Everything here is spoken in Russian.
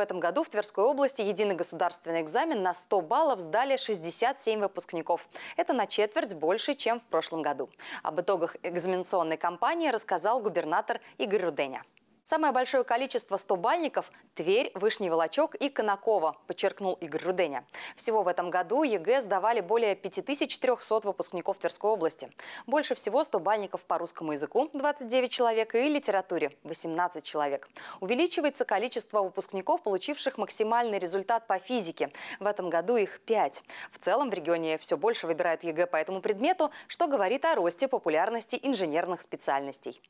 В этом году в Тверской области единый государственный экзамен на 100 баллов сдали 67 выпускников. Это на четверть больше, чем в прошлом году. Об итогах экзаменационной кампании рассказал губернатор Игорь Руденя. Самое большое количество 100-бальников Тверь, Вышний Волочок и Конаково, подчеркнул Игорь Руденя. Всего в этом году ЕГЭ сдавали более 5300 выпускников Тверской области. Больше всего 100 по русскому языку – 29 человек и литературе – 18 человек. Увеличивается количество выпускников, получивших максимальный результат по физике. В этом году их 5. В целом в регионе все больше выбирают ЕГЭ по этому предмету, что говорит о росте популярности инженерных специальностей.